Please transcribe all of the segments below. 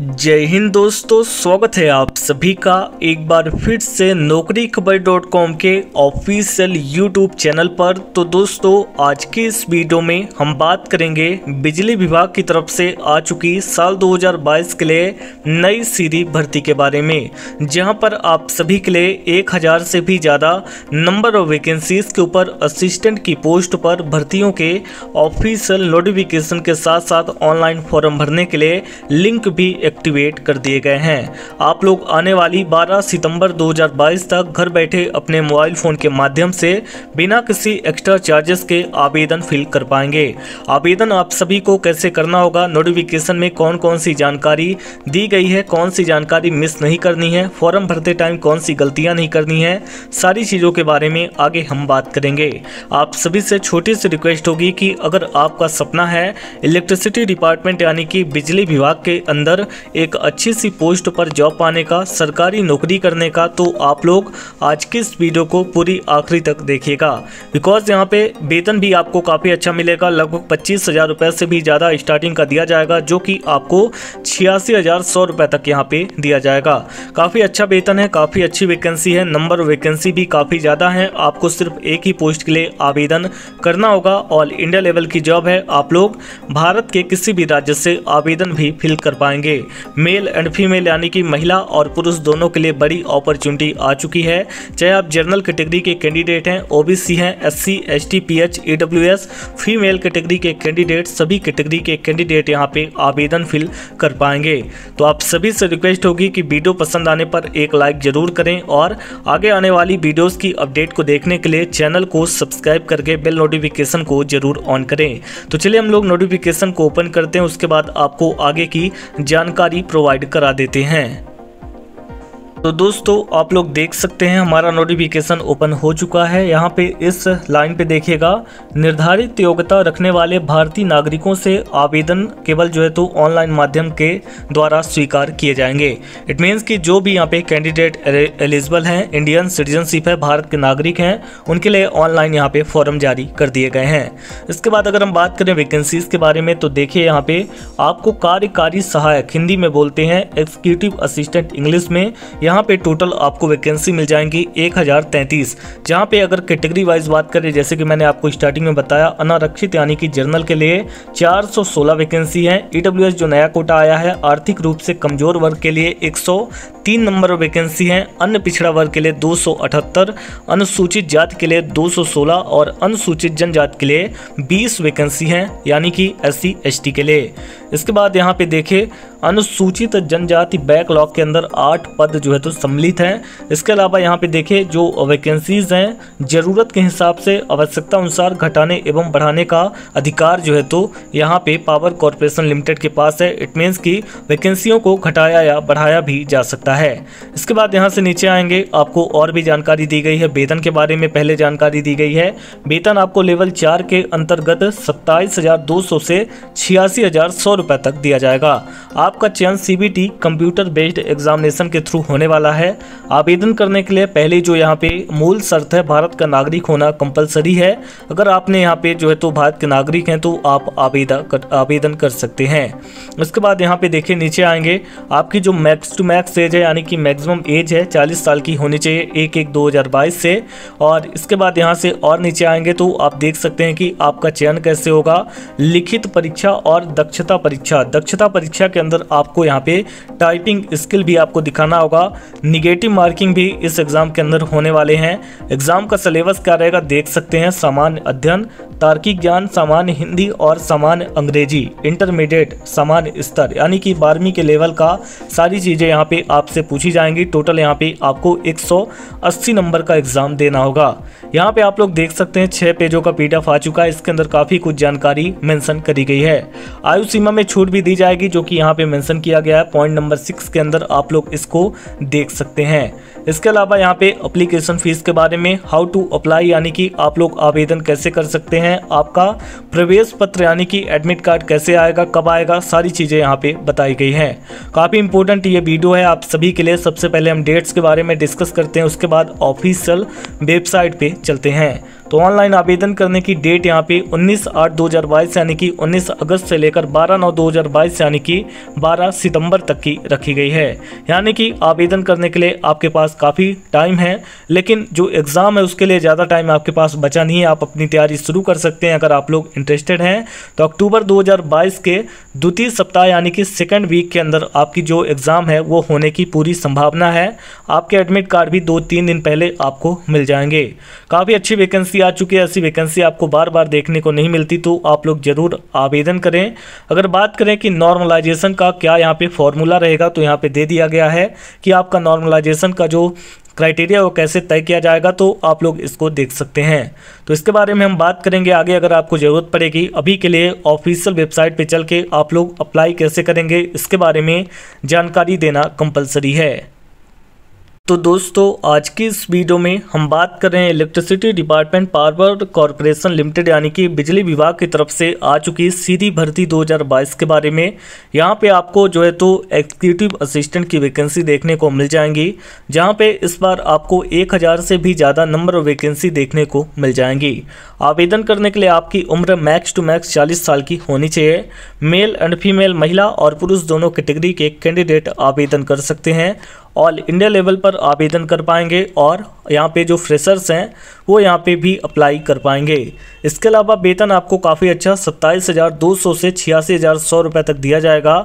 जय हिंद दोस्तों स्वागत है आप सभी का एक बार फिर से नौकरी खबर डॉट कॉम के ऑफिशियल यूट्यूब चैनल पर तो दोस्तों आज के इस वीडियो में हम बात करेंगे बिजली विभाग की तरफ से आ चुकी साल 2022 के लिए नई सीधी भर्ती के बारे में जहां पर आप सभी के लिए 1000 से भी ज़्यादा नंबर ऑफ वैकेंसीज के ऊपर असिस्टेंट की पोस्ट पर भर्तियों के ऑफिशियल नोटिफिकेशन के साथ साथ ऑनलाइन फॉर्म भरने के लिए लिंक भी एक्टिवेट कर दिए गए हैं आप लोग आने वाली 12 सितंबर 2022 तक घर बैठे अपने मोबाइल फ़ोन के माध्यम से बिना किसी एक्स्ट्रा चार्जेस के आवेदन फिल कर पाएंगे आवेदन आप सभी को कैसे करना होगा नोटिफिकेशन में कौन कौन सी जानकारी दी गई है कौन सी जानकारी मिस नहीं करनी है फॉर्म भरते टाइम कौन सी गलतियाँ नहीं करनी है सारी चीज़ों के बारे में आगे हम बात करेंगे आप सभी से छोटी सी रिक्वेस्ट होगी कि अगर आपका सपना है इलेक्ट्रिसिटी डिपार्टमेंट यानी कि बिजली विभाग के अंदर एक अच्छी सी पोस्ट पर जॉब पाने का सरकारी नौकरी करने का तो आप लोग आज के इस वीडियो को पूरी आखिरी तक देखिएगा बिकॉज यहाँ पे वेतन भी आपको काफ़ी अच्छा मिलेगा लगभग पच्चीस हज़ार रुपये से भी ज़्यादा स्टार्टिंग का दिया जाएगा जो कि आपको छियासी हज़ार सौ रुपये तक यहाँ पे दिया जाएगा काफ़ी अच्छा वेतन है काफ़ी अच्छी वैकेंसी है नंबर वैकेंसी भी काफ़ी ज़्यादा है आपको सिर्फ एक ही पोस्ट के लिए आवेदन करना होगा ऑल इंडिया लेवल की जॉब है आप लोग भारत के किसी भी राज्य से आवेदन भी फिल कर पाएंगे मेल एंड फीमेल यानी कि महिला और पुरुष दोनों के लिए बड़ी अपॉर्चुनिटी आ चुकी है चाहे आप जनरल कैटेगरी के कैंडिडेट हैं ओबीसी हैं SC ST PH EWS female category के कैंडिडेट सभी कैटेगरी के कैंडिडेट यहाँ पे आवेदन फिल कर पाएंगे तो आप सभी से रिक्वेस्ट होगी कि वीडियो पसंद आने पर एक लाइक ज़रूर करें और आगे आने वाली वीडियोज़ की अपडेट को देखने के लिए चैनल को सब्सक्राइब करके बेल नोटिफिकेशन को जरूर ऑन करें तो चलिए हम लोग नोटिफिकेशन को ओपन करते हैं उसके बाद आपको आगे की जानकारी जानकारी प्रोवाइड करा देते हैं तो दोस्तों आप लोग देख सकते हैं हमारा नोटिफिकेशन ओपन हो चुका है यहाँ पे इस लाइन पे देखिएगा निर्धारित योग्यता रखने वाले भारतीय नागरिकों से आवेदन केवल जो है तो ऑनलाइन माध्यम के द्वारा स्वीकार किए जाएंगे इट मीन्स कि जो भी यहाँ पे कैंडिडेट एलिजिबल हैं इंडियन सिटीजनशिप है भारत के नागरिक हैं उनके लिए ऑनलाइन यहाँ पे फॉर्म जारी कर दिए गए हैं इसके बाद अगर हम बात करें वैकेंसीज के बारे में तो देखिए यहाँ पे आपको कार्यकारी सहायक हिंदी में बोलते हैं एग्जीक्यूटिव असिस्टेंट इंग्लिश में यहाँ पे टोटल आपको वैकेंसी मिल जाएंगी एक हज़ार तैंतीस जहाँ पे अगर कैटेगरी वाइज बात करें जैसे कि मैंने आपको स्टार्टिंग में बताया अनारक्षित यानी कि जर्नल के लिए 416 वैकेंसी है ईडब्ल्यूएस जो नया कोटा आया है आर्थिक रूप से कमजोर वर्ग के लिए 103 नंबर वैकेंसी है अन्य पिछड़ा वर्ग के लिए 278 अनुसूचित जाति के लिए 216 और अनुसूचित जनजाति के लिए बीस वैकेंसी हैं यानी कि एस सी के लिए इसके बाद यहाँ पे देखे अनुसूचित जनजाति बैकलॉग के अंदर आठ पद जो है है तो सम्मिलित हैं इसके अलावा यहाँ पे देखिए जो वैकेंसीज़ हैं ज़रूरत के हिसाब से आवश्यकता अनुसार घटाने एवं बढ़ाने का अधिकार जो है तो यहाँ पे पावर कॉरपोरेशन लिमिटेड के पास है इट मीन्स कि वैकेंसियों को घटाया या बढ़ाया भी जा सकता है इसके बाद यहाँ से नीचे आएंगे आपको और भी जानकारी दी गई है वेतन के बारे में पहले जानकारी दी गई है वेतन आपको लेवल चार के अंतर्गत सत्ताईस हज़ार दो सौ से छियासी हज़ार सौ रुपये तक दिया जाएगा आपका चयन सीबीटी कंप्यूटर बेस्ड एग्जामिनेशन के थ्रू होने वाला है आवेदन करने के लिए पहले जो यहाँ पे मूल शर्त है भारत का नागरिक होना कंपलसरी है अगर आपने यहाँ पे जो है तो भारत के नागरिक हैं तो आप आवेदा कर आवेदन कर सकते हैं उसके बाद यहाँ पे देखिए नीचे आएंगे आपकी जो मैक्स टू मैक्स एज है यानी कि मैक्सिमम एज है चालीस साल की होनी चाहिए एक एक दो से और इसके बाद यहाँ से और नीचे आएंगे तो आप देख सकते हैं कि आपका चयन कैसे होगा लिखित परीक्षा और दक्षता परीक्षा दक्षता परीक्षा के अंदर आपको यहाँ पे टाइपिंग स्किल भी आपको दिखाना होगा निगेटिव मार्किंग भी इस एग्ज़ाम के अंदर होने वाले हैं एग्ज़ाम का सिलेबस क्या रहेगा देख सकते हैं सामान्य अध्ययन तार्किक ज्ञान सामान्य हिंदी और सामान्य अंग्रेजी इंटरमीडिएट सामान्य स्तर यानी कि बारहवीं के लेवल का सारी चीज़ें यहाँ पे आपसे पूछी जाएंगी टोटल यहाँ पे आपको 180 नंबर का एग्ज़ाम देना होगा यहाँ पे आप लोग देख सकते हैं छः पेजों का पीडीएफ आ चुका है इसके अंदर काफ़ी कुछ जानकारी मेंशन करी गई है आयु सीमा में छूट भी दी जाएगी जो कि यहाँ पे मेंशन किया गया है पॉइंट नंबर सिक्स के अंदर आप लोग इसको देख सकते हैं इसके अलावा यहाँ पे अप्लीकेशन फ़ीस के बारे में हाउ टू अप्लाई यानी कि आप लोग आवेदन कैसे कर सकते हैं आपका प्रवेश पत्र यानी कि एडमिट कार्ड कैसे आएगा कब आएगा सारी चीज़ें यहाँ पे बताई गई हैं काफ़ी इंपॉर्टेंट ये वीडियो है आप सभी के लिए सबसे पहले हम डेट्स के बारे में डिस्कस करते हैं उसके बाद ऑफिशियल वेबसाइट पर चलते हैं तो ऑनलाइन आवेदन करने की डेट यहाँ पे 19 आठ 2022 यानी कि 19 अगस्त से लेकर 12 नौ 2022 यानी कि 12 सितंबर तक की रखी गई है यानी कि आवेदन करने के लिए आपके पास काफ़ी टाइम है लेकिन जो एग्ज़ाम है उसके लिए ज़्यादा टाइम आपके पास बचा नहीं है आप अपनी तैयारी शुरू कर सकते हैं अगर आप लोग इंटरेस्टेड हैं तो अक्टूबर बाईस के द्वितीय सप्ताह यानी कि सेकेंड वीक के अंदर आपकी जो एग्ज़ाम है वो होने की पूरी संभावना है आपके एडमिट कार्ड भी दो तीन दिन पहले आपको मिल जाएंगे काफ़ी अच्छी वैकेंसी वैकेंसी आ चुकी है ऐसी वैकेंसी आपको बार बार देखने को नहीं मिलती तो आप लोग ज़रूर आवेदन करें अगर बात करें कि नॉर्मलाइजेशन का क्या यहाँ पे फॉर्मूला रहेगा तो यहाँ पे दे दिया गया है कि आपका नॉर्मलाइजेशन का जो क्राइटेरिया वो कैसे तय किया जाएगा तो आप लोग इसको देख सकते हैं तो इसके बारे में हम बात करेंगे आगे अगर आपको ज़रूरत पड़ेगी अभी के लिए ऑफिशियल वेबसाइट पर चल के आप लोग अप्लाई कैसे करेंगे इसके बारे में जानकारी देना कंपलसरी है तो दोस्तों आज की इस वीडियो में हम बात कर रहे हैं electricity department power corporation limited यानी कि बिजली विभाग की तरफ से आ चुकी सीधी भर्ती 2022 के बारे में यहाँ पे आपको जो है तो एग्जीक्यूटिव असिस्टेंट की वैकेंसी देखने को मिल जाएंगी जहाँ पे इस बार आपको 1000 से भी ज़्यादा नंबर ऑफ वैकेंसी देखने को मिल जाएंगी आवेदन करने के लिए आपकी उम्र मैक्स टू मैक्स चालीस साल की होनी चाहिए मेल एंड फीमेल महिला और पुरुष दोनों कैटेगरी के, के कैंडिडेट आवेदन कर सकते हैं ऑल इंडिया लेवल पर आवेदन कर पाएंगे और यहाँ पे जो फ्रेशर्स हैं वो यहाँ पे भी अप्लाई कर पाएंगे इसके अलावा वेतन आपको काफ़ी अच्छा सत्ताईस हज़ार दो सौ से छियासी हज़ार सौ रुपये तक दिया जाएगा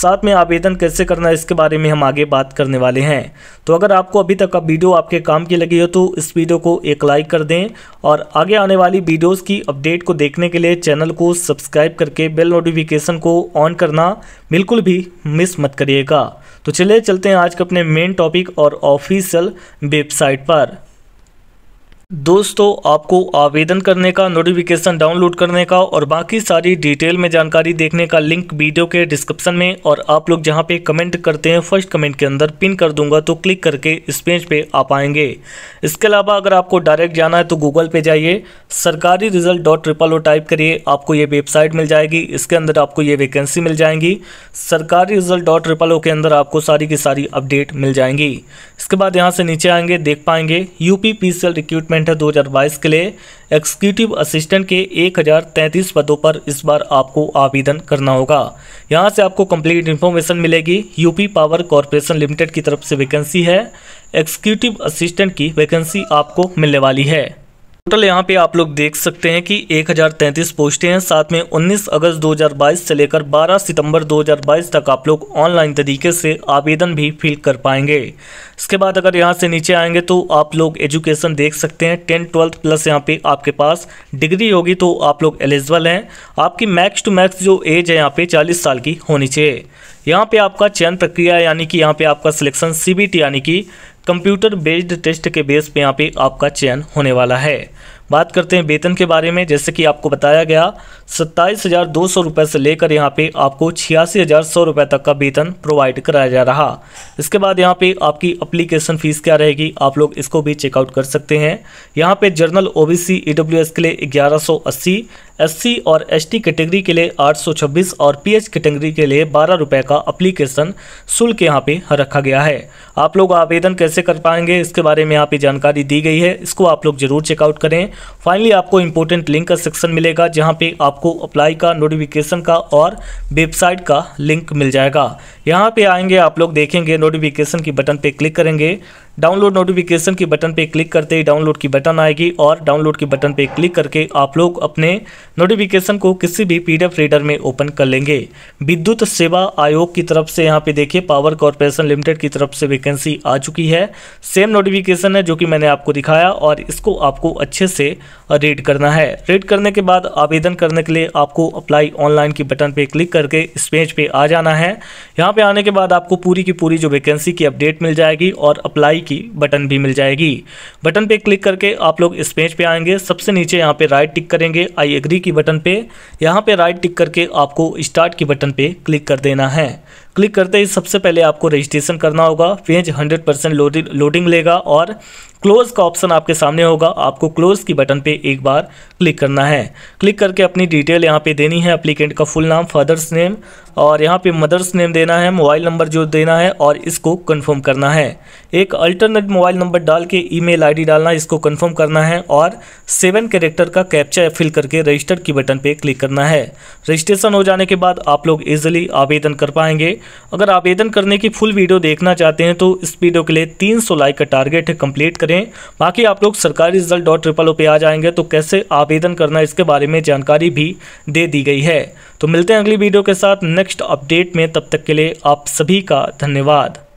साथ में आवेदन कैसे करना है इसके बारे में हम आगे बात करने वाले हैं तो अगर आपको अभी तक का वीडियो आपके काम की लगी हो तो इस वीडियो को एक लाइक कर दें और आगे आने वाली वीडियोज़ की अपडेट को देखने के लिए चैनल को सब्सक्राइब करके बेल नोटिफिकेशन को ऑन करना बिल्कुल भी मिस मत करिएगा तो चलिए चलते हैं आज के अपने मेन टॉपिक और ऑफिशियल वेबसाइट पर दोस्तों आपको आवेदन करने का नोटिफिकेशन डाउनलोड करने का और बाकी सारी डिटेल में जानकारी देखने का लिंक वीडियो के डिस्क्रिप्शन में और आप लोग जहां पे कमेंट करते हैं फर्स्ट कमेंट के अंदर पिन कर दूंगा तो क्लिक करके इस पेज पे आप पाएंगे इसके अलावा अगर आपको डायरेक्ट जाना है तो गूगल पे जाइए Sarkari result dot triple O type करिए आपको ये वेबसाइट मिल जाएगी इसके अंदर आपको ये वैकेंसी मिल जाएंगी सरकारी रिजल्ट डॉट ट्रिपल ओ के अंदर आपको सारी की सारी अपडेट मिल जाएंगी इसके बाद यहाँ से नीचे आएंगे देख पाएंगे यूपी पी रिक्रूटमेंट रिक्वायरमेंट है 2022 के लिए एक्सिक्यूटिव असिस्टेंट के 1033 पदों पर इस बार आपको आवेदन करना होगा यहां से आपको कंप्लीट इन्फॉर्मेशन मिलेगी यूपी पावर कॉरपोरेशन लिमिटेड की तरफ से वैकेंसी है एक्सिक्यूटिव असिस्टेंट की वैकेंसी आपको मिलने वाली है टोटल यहाँ पे आप लोग देख सकते हैं कि 1033 पोस्टें हैं साथ में 19 अगस्त 2022 से लेकर 12 सितंबर 2022 तक आप लोग ऑनलाइन तरीके से आवेदन भी फिल कर पाएंगे इसके बाद अगर यहाँ से नीचे आएंगे तो आप लोग एजुकेशन देख सकते हैं टेन ट्वेल्थ प्लस यहाँ पे आपके पास डिग्री होगी तो आप लोग एलिजिबल हैं आपकी मैक्स टू मैक्स जो एज है यहाँ पे चालीस साल की होनी चाहिए यहाँ पे आपका चयन प्रक्रिया यानी कि यहाँ पे आपका सिलेक्शन सी यानी कि कंप्यूटर बेस्ड टेस्ट के बेस पे यहाँ पे आपका चयन होने वाला है बात करते हैं वेतन के बारे में जैसे कि आपको बताया गया सत्ताईस हज़ार दो सौ रुपये से लेकर यहाँ पे आपको छियासी हज़ार सौ रुपये तक का वेतन प्रोवाइड कराया जा रहा इसके बाद यहाँ पे आपकी अप्लीकेशन फ़ीस क्या रहेगी आप लोग इसको भी चेकआउट कर सकते हैं यहाँ पे जर्नल ओबीसी ईडब्ल्यूएस के लिए ग्यारह सौ अस्सी एससी और एसटी कैटेगरी के लिए 826 और पीएच कैटेगरी के लिए बारह रुपये का अप्लीकेशन शुल्क यहाँ पे रखा गया है आप लोग आवेदन कैसे कर पाएंगे इसके बारे में यहाँ पे जानकारी दी गई है इसको आप लोग जरूर चेकआउट करें फाइनली आपको इंपॉर्टेंट लिंक का सेक्शन मिलेगा जहाँ पे आपको अप्लाई का नोटिफिकेशन का और वेबसाइट का लिंक मिल जाएगा यहाँ पर आएंगे आप लोग देखेंगे नोटिफिकेशन की बटन पर क्लिक करेंगे डाउनलोड नोटिफिकेशन के बटन पे क्लिक करते ही डाउनलोड की बटन आएगी और डाउनलोड के बटन पे क्लिक करके आप लोग अपने नोटिफिकेशन को किसी भी पीडीएफ रीडर में ओपन कर लेंगे विद्युत सेवा आयोग की तरफ से यहाँ पे देखिए पावर कॉरपोरेशन लिमिटेड की तरफ से वैकेंसी आ चुकी है सेम नोटिफिकेशन है जो कि मैंने आपको दिखाया और इसको आपको अच्छे से रीड करना है रीड करने के बाद आवेदन करने के लिए आपको अप्लाई ऑनलाइन की बटन पर क्लिक करके इस पेज पर आ जाना है यहाँ पर आने के बाद आपको पूरी की पूरी जो वैकेंसी की अपडेट मिल जाएगी और अप्लाई की बटन भी मिल जाएगी बटन पे क्लिक करके आप लोग इस पेज पे आएंगे सबसे नीचे यहाँ पे राइट टिक करेंगे आई एग्री की बटन पे यहाँ पे राइट टिक करके आपको स्टार्ट की बटन पे क्लिक कर देना है क्लिक करते ही सबसे पहले आपको रजिस्ट्रेशन करना होगा पेज 100 परसेंट लोडिंग लेगा और क्लोज़ का ऑप्शन आपके सामने होगा आपको क्लोज़ की बटन पे एक बार क्लिक करना है क्लिक करके अपनी डिटेल यहाँ पे देनी है अप्लीकेंट का फुल नाम फादर्स नेम और यहाँ पे मदर्स नेम देना है मोबाइल नंबर जो देना है और इसको कंफर्म करना है एक अल्टरनेट मोबाइल नंबर डाल के ईमेल आईडी डालना इसको कंफर्म करना है और सेवन कैरेक्टर का कैप्चा फिल करके रजिस्टर की बटन पर क्लिक करना है रजिस्ट्रेशन हो जाने के बाद आप लोग ईजिली आवेदन कर पाएंगे अगर आवेदन करने की फुल वीडियो देखना चाहते हैं तो इस वीडियो के लिए तीन सौ लाइक का टारगेट कंप्लीट करें बाकी आप लोग सरकारी रिजल्ट डॉट ट्रिपल ओ पे आ जाएंगे तो कैसे आवेदन करना इसके बारे में जानकारी भी दे दी गई है तो मिलते हैं अगली वीडियो के साथ नेक्स्ट अपडेट में तब तक के लिए आप सभी का धन्यवाद